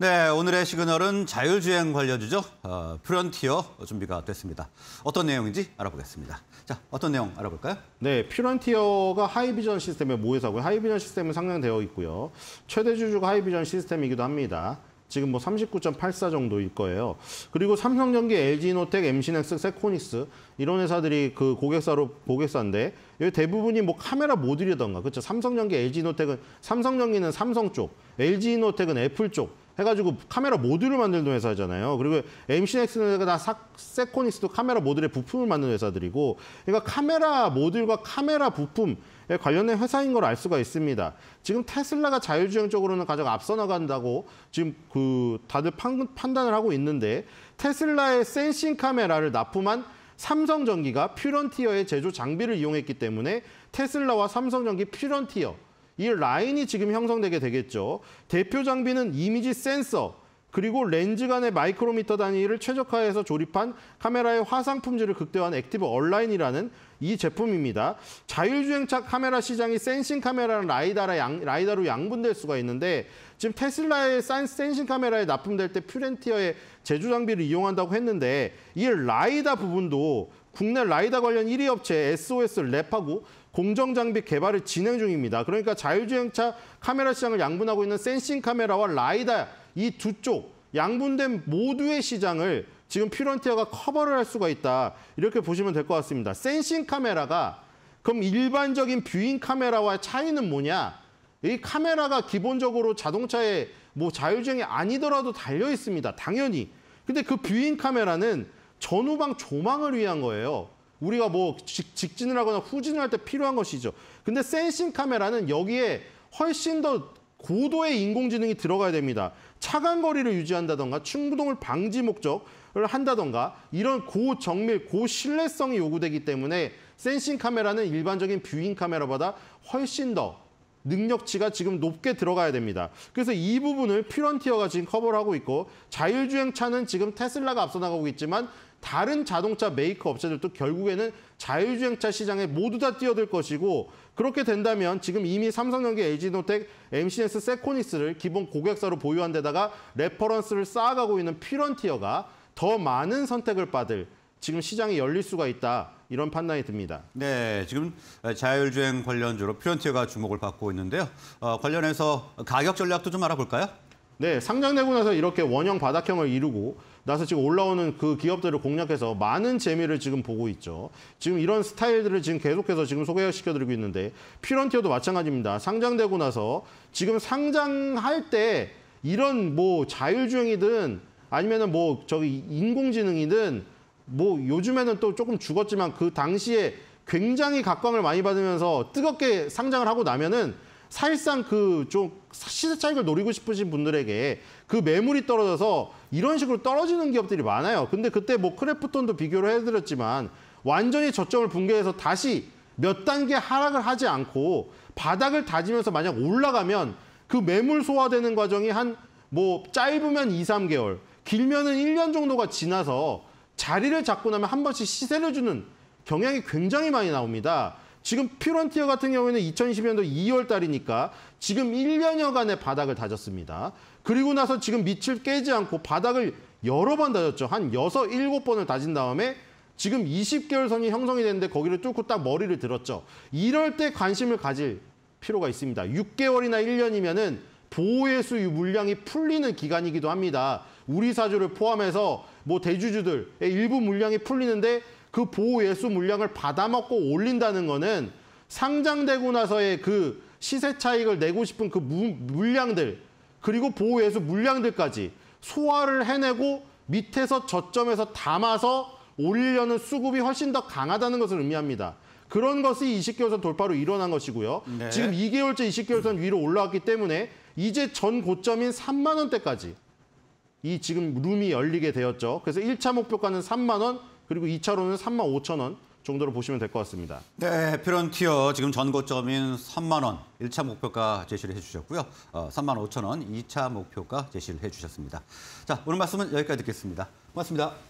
네, 오늘의 시그널은 자율주행 관련주죠. 어, 프런티어 준비가 됐습니다. 어떤 내용인지 알아보겠습니다. 자, 어떤 내용 알아볼까요? 네, 퓨런티어가 하이비전 시스템의 모회사고요. 하이비전 시스템은 상장되어 있고요. 최대 주주가 하이비전 시스템이기도 합니다. 지금 뭐 39.84 정도일 거예요. 그리고 삼성전기, LG노텍, m c n 스 세코닉스 이런 회사들이 그 고객사로 고객사인데 여기 대부분이 뭐 카메라 모듈이던가 그렇죠. 삼성전기, LG노텍은 삼성전기는 삼성 쪽, LG노텍은 애플 쪽 해가지고 카메라 모듈을 만들던 회사잖아요. 그리고 MCNX는 다 세코닉스도 카메라 모듈의 부품을 만드는 회사들이고 그러니까 카메라 모듈과 카메라 부품 관련된 회사인 걸 알 수가 있습니다. 지금 테슬라가 자율주행 쪽으로는 가장 앞서 나간다고 지금 그 다들 판, 판단을 하고 있는데 테슬라의 센싱 카메라를 납품한 삼성전기가 퓨런티어의 제조 장비를 이용했기 때문에 테슬라와 삼성전기 퓨런티어 이 라인이 지금 형성되게 되겠죠. 대표 장비는 이미지 센서, 그리고 렌즈 간의 마이크로미터 단위를 최적화해서 조립한 카메라의 화상 품질을 극대화한 액티브 얼라인이라는 이 제품입니다. 자율주행차 카메라 시장이 센싱 카메라랑 라이다라 양, 라이다로 양분될 수가 있는데 지금 테슬라의 센싱 카메라에 납품될 때 퓨렌티어의 제조 장비를 이용한다고 했는데 이 라이다 부분도 국내 라이다 관련 1위 업체 SOS를 랩하고 공정장비 개발을 진행 중입니다. 그러니까 자율주행차 카메라 시장을 양분하고 있는 센싱 카메라와 라이다 이 두 쪽 양분된 모두의 시장을 지금 퓨런티어가 커버를 할 수가 있다. 이렇게 보시면 될 것 같습니다. 센싱 카메라가 그럼 일반적인 뷰잉 카메라와의 차이는 뭐냐? 이 카메라가 기본적으로 자동차에 뭐 자율주행이 아니더라도 달려 있습니다. 당연히. 근데 그 뷰잉 카메라는 전후방 조망을 위한 거예요. 우리가 뭐 직, 진을 하거나 후진을 할 때 필요한 것이죠. 근데 센싱 카메라는 여기에 훨씬 더 고도의 인공지능이 들어가야 됩니다. 차간 거리를 유지한다던가 충동을 방지 목적을 한다던가 이런 고정밀, 고신뢰성이 요구되기 때문에 센싱 카메라는 일반적인 뷰잉 카메라보다 훨씬 더 능력치가 지금 높게 들어가야 됩니다. 그래서 이 부분을 퓨런티어가 지금 커버를 하고 있고 자율주행차는 지금 테슬라가 앞서 나가고 있지만 다른 자동차 메이커 업체들도 결국에는 자율주행차 시장에 모두 다 뛰어들 것이고 그렇게 된다면 지금 이미 삼성전기, LG노텍, MCS, 세코니스를 기본 고객사로 보유한 데다가 레퍼런스를 쌓아가고 있는 퓨런티어가 더 많은 선택을 받을 지금 시장이 열릴 수가 있다. 이런 판단이 듭니다. 네, 지금 자율주행 관련주로 피런티어가 주목을 받고 있는데요. 어, 관련해서 가격 전략도 좀 알아볼까요? 네, 상장되고 나서 이렇게 원형 바닥형을 이루고 나서 지금 올라오는 그 기업들을 공략해서 많은 재미를 지금 보고 있죠. 지금 이런 스타일들을 지금 계속해서 지금 소개시켜드리고 있는데 피런티어도 마찬가지입니다. 상장되고 나서 지금 상장할 때 이런 뭐 자율주행이든 아니면은 뭐 저기 인공지능이든 뭐 요즘에는 또 조금 죽었지만 그 당시에 굉장히 각광을 많이 받으면서 뜨겁게 상장을 하고 나면은 사실상 그 좀 시세 차익을 노리고 싶으신 분들에게 그 매물이 떨어져서 이런 식으로 떨어지는 기업들이 많아요. 근데 그때 뭐 크래프톤도 비교를 해드렸지만 완전히 저점을 붕괴해서 다시 몇 단계 하락을 하지 않고 바닥을 다지면서 만약 올라가면 그 매물 소화되는 과정이 한 뭐 짧으면 2, 3개월, 길면은 1년 정도가 지나서 자리를 잡고 나면 한 번씩 시세를 주는 경향이 굉장히 많이 나옵니다. 지금 퓨런티어 같은 경우에는 2020년도 2월 달이니까 지금 1년여간의 바닥을 다졌습니다. 그리고 나서 지금 밑을 깨지 않고 바닥을 여러 번 다졌죠. 한 6, 7번을 다진 다음에 지금 20개월 선이 형성이 됐는데 거기를 뚫고 딱 머리를 들었죠. 이럴 때 관심을 가질 필요가 있습니다. 6개월이나 1년이면은 보호해수 물량이 풀리는 기간이기도 합니다. 우리 사주를 포함해서 뭐 대주주들의 일부 물량이 풀리는데 그 보호 예수 물량을 받아먹고 올린다는 거는 상장되고 나서의 그 시세 차익을 내고 싶은 그 무, 물량들 그리고 보호 예수 물량들까지 소화를 해내고 밑에서 저점에서 담아서 올리려는 수급이 훨씬 더 강하다는 것을 의미합니다. 그런 것이 이식개월선 돌파로 일어난 것이고요. 네. 지금 이개월째 이식개월선 위로 올라왔기 때문에 이제 전 고점인 삼만 원대까지 이 지금 룸이 열리게 되었죠. 그래서 1차 목표가는 3만 원, 그리고 2차로는 3만 5천 원 정도로 보시면 될 것 같습니다. 네, 피런티어 지금 전고점인 3만 원 1차 목표가 제시를 해주셨고요. 어, 3만 5천 원 2차 목표가 제시를 해주셨습니다. 자, 오늘 말씀은 여기까지 듣겠습니다. 고맙습니다.